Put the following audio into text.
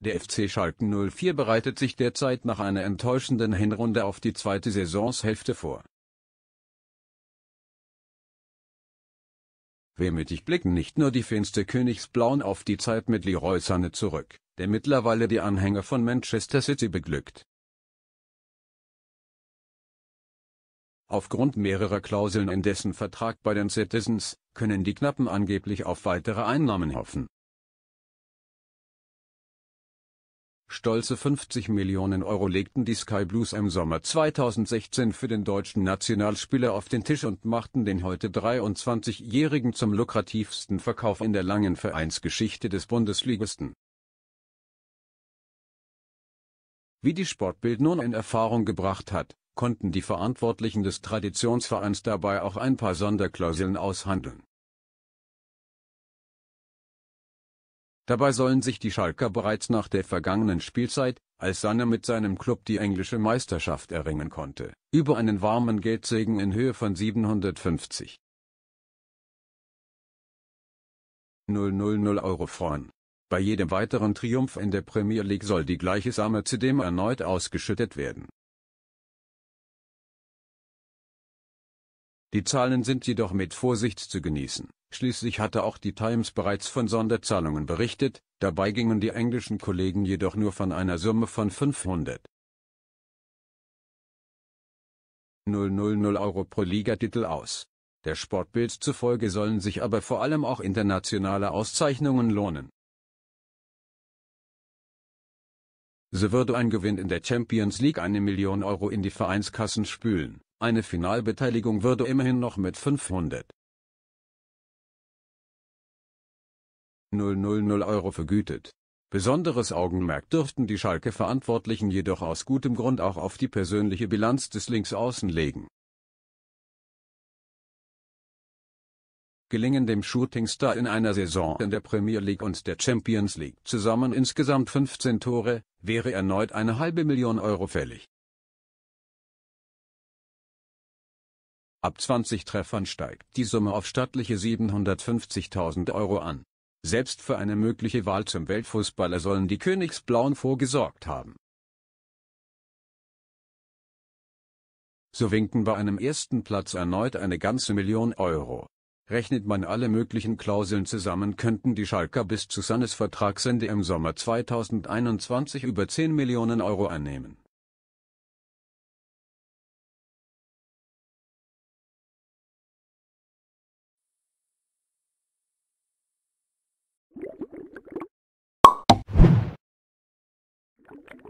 Der FC Schalke 04 bereitet sich derzeit nach einer enttäuschenden Hinrunde auf die zweite Saisonshälfte vor. Wehmütig blicken nicht nur die Fans der Königsblauen auf die Zeit mit Leroy Sané zurück, der mittlerweile die Anhänger von Manchester City beglückt. Aufgrund mehrerer Klauseln in dessen Vertrag bei den Citizens, können die Knappen angeblich auf weitere Einnahmen hoffen. Stolze 50 Millionen Euro legten die Sky Blues im Sommer 2016 für den deutschen Nationalspieler auf den Tisch und machten den heute 23-Jährigen zum lukrativsten Verkauf in der langen Vereinsgeschichte des Bundesligisten. Wie die Sportbild nun in Erfahrung gebracht hat, konnten die Verantwortlichen des Traditionsvereins dabei auch ein paar Sonderklauseln aushandeln Dabei sollen sich die Schalker bereits nach der vergangenen Spielzeit, als Sanne mit seinem Club die englische Meisterschaft erringen konnte, über einen warmen Geldsegen in Höhe von 750. 000 Euro freuen. Bei jedem weiteren Triumph in der Premier League soll die gleiche Summe zudem erneut ausgeschüttet werden. Die Zahlen sind jedoch mit Vorsicht zu genießen. Schließlich hatte auch die Times bereits von Sonderzahlungen berichtet, dabei gingen die englischen Kollegen jedoch nur von einer Summe von 500. 000 Euro pro Ligatitel aus. Der Sportbild zufolge sollen sich aber vor allem auch internationale Auszeichnungen lohnen. So würde ein Gewinn in der Champions League eine Million Euro in die Vereinskassen spülen, eine Finalbeteiligung würde immerhin noch mit 500. 000 Euro vergütet. Besonderes Augenmerk dürften die Schalke-Verantwortlichen jedoch aus gutem Grund auch auf die persönliche Bilanz des Linksaußen legen. Gelingen dem Shootingstar in einer Saison in der Premier League und der Champions League zusammen insgesamt 15 Tore, wäre erneut eine halbe Million Euro fällig. Ab 20 Treffern steigt die Summe auf stattliche 750.000 Euro an. Selbst für eine mögliche Wahl zum Weltfußballer sollen die Königsblauen vorgesorgt haben. So winken bei einem ersten Platz erneut eine ganze Million Euro. Rechnet man alle möglichen Klauseln zusammen, könnten die Schalker bis zu Sannes Vertragsende im Sommer 2021 über 10 Millionen Euro einnehmen.